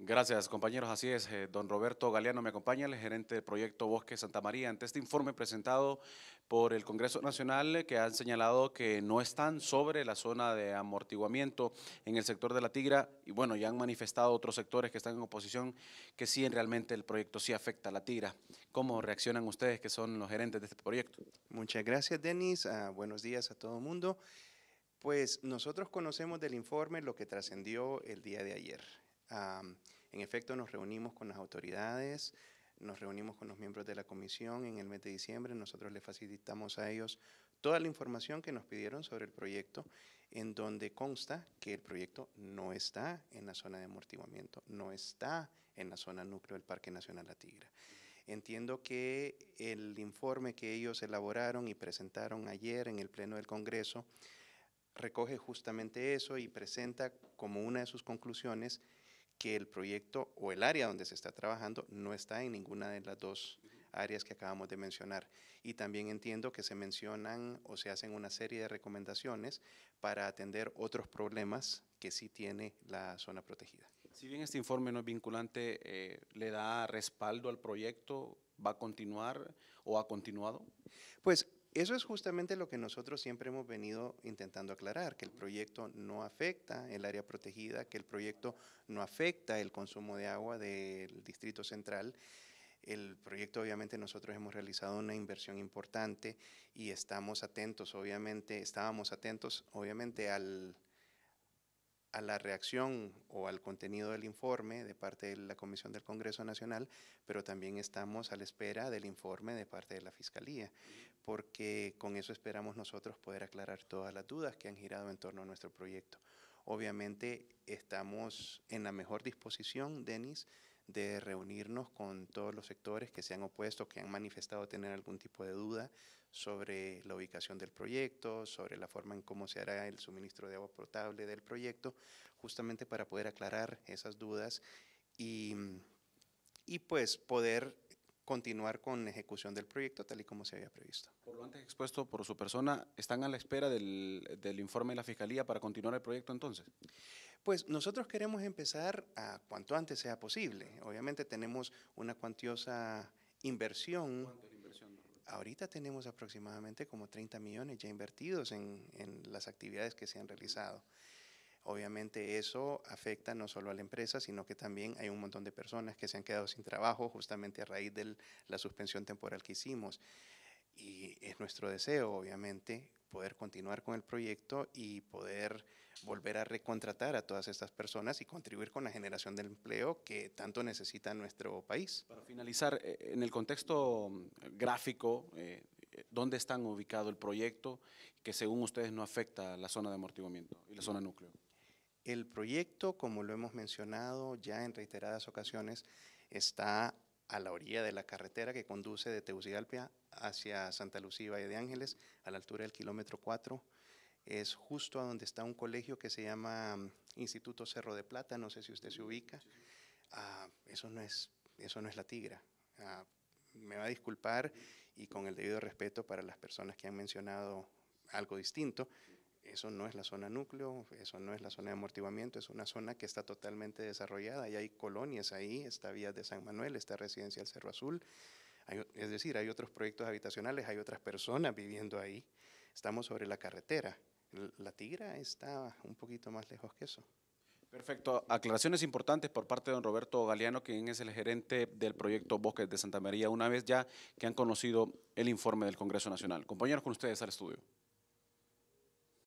Gracias, compañeros. Así es, eh, don Roberto Galeano me acompaña, el gerente del proyecto Bosque Santa María. Ante este informe presentado por el Congreso Nacional, eh, que han señalado que no están sobre la zona de amortiguamiento en el sector de la Tigra, y bueno, ya han manifestado otros sectores que están en oposición que sí, realmente el proyecto sí afecta a la Tigra. ¿Cómo reaccionan ustedes, que son los gerentes de este proyecto? Muchas gracias, Denis. Ah, buenos días a todo el mundo. Pues nosotros conocemos del informe lo que trascendió el día de ayer. En efecto, nos reunimos con las autoridades, nos reunimos con los miembros de la comisión en el mes de diciembre, nosotros les facilitamos a ellos toda la información que nos pidieron sobre el proyecto, en donde consta que el proyecto no está en la zona de amortiguamiento, no está en la zona núcleo del Parque Nacional La Tigra. Entiendo que el informe que ellos elaboraron y presentaron ayer en el Pleno del Congreso recoge justamente eso y presenta como una de sus conclusiones que el proyecto o el área donde se está trabajando no está en ninguna de las dos áreas que acabamos de mencionar. Y también entiendo que se mencionan o se hacen una serie de recomendaciones para atender otros problemas que sí tiene la zona protegida. Si bien este informe no es vinculante, eh, ¿le da respaldo al proyecto? ¿Va a continuar o ha continuado? Pues eso es justamente lo que nosotros siempre hemos venido intentando aclarar, que el proyecto no afecta el área protegida, que el proyecto no afecta el consumo de agua del Distrito Central. El proyecto obviamente nosotros hemos realizado una inversión importante y estamos atentos, obviamente, estábamos atentos, obviamente, al, a la reacción o al contenido del informe de parte de la Comisión del Congreso Nacional, pero también estamos a la espera del informe de parte de la Fiscalía, porque con eso esperamos nosotros poder aclarar todas las dudas que han girado en torno a nuestro proyecto. Obviamente estamos en la mejor disposición, Denis, de reunirnos con todos los sectores que se han opuesto, que han manifestado tener algún tipo de duda sobre la ubicación del proyecto, sobre la forma en cómo se hará el suministro de agua potable del proyecto, justamente para poder aclarar esas dudas y, pues poder continuar con la ejecución del proyecto tal y como se había previsto. Por lo antes expuesto por su persona, ¿están a la espera del, del informe de la Fiscalía para continuar el proyecto entonces? Pues nosotros queremos empezar a cuanto antes sea posible. Obviamente tenemos una cuantiosa inversión. Ahorita tenemos aproximadamente como 30 millones ya invertidos en, en las actividades que se han realizado. Obviamente eso afecta no solo a la empresa, sino que también hay un montón de personas que se han quedado sin trabajo justamente a raíz de la suspensión temporal que hicimos. Y es nuestro deseo, obviamente, poder continuar con el proyecto y poder volver a recontratar a todas estas personas y contribuir con la generación del empleo que tanto necesita nuestro país. Para finalizar, eh, en el contexto mm, gráfico, eh, eh, ¿dónde están ubicado el proyecto que según ustedes no afecta la zona de amortiguamiento y la zona núcleo? El proyecto, como lo hemos mencionado ya en reiteradas ocasiones, está a la orilla de la carretera que conduce de Tegucigalpa hacia Santa Lucía Valle de Ángeles, a la altura del kilómetro 4. Es justo a donde está un colegio que se llama mm, Instituto Cerro de Plata, no sé si usted se ubica. Ah, eso, no es, eso no es la tigra. Ah, me va a disculpar y con el debido respeto para las personas que han mencionado algo distinto, eso no es la zona núcleo, eso no es la zona de amortiguamiento, es una zona que está totalmente desarrollada y hay colonias ahí, está Vía de San Manuel, está Residencia del Cerro Azul, es decir, hay otros proyectos habitacionales, hay otras personas viviendo ahí. Estamos sobre la carretera. La Tigra está un poquito más lejos que eso. Perfecto. Aclaraciones importantes por parte de don Roberto Galeano, quien es el gerente del proyecto Bosques de Santa María, una vez ya que han conocido el informe del Congreso Nacional. Compañeros, con ustedes al estudio.